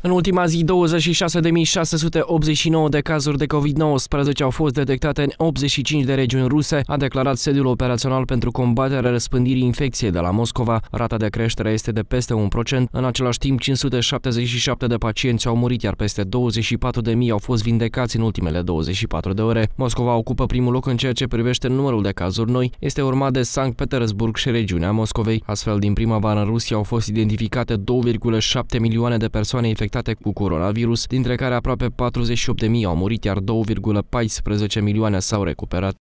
În ultima zi, 26.689 de cazuri de COVID-19 au fost detectate în 85 de regiuni ruse, a declarat sediul operațional pentru combaterea răspândirii infecției de la Moscova. Rata de creștere este de peste 1%, în același timp 577 de pacienți au murit, iar peste 24.000 au fost vindecați în ultimele 24 de ore. Moscova ocupă primul loc în ceea ce privește numărul de cazuri noi, este urmat de Sankt Petersburg și regiunea Moscovei. Astfel, din primăvară în Rusia au fost identificate 2,7 milioane de persoane infectate infectate cu coronavirus, dintre care aproape 48.000 au murit, iar 2,14 milioane s-au recuperat.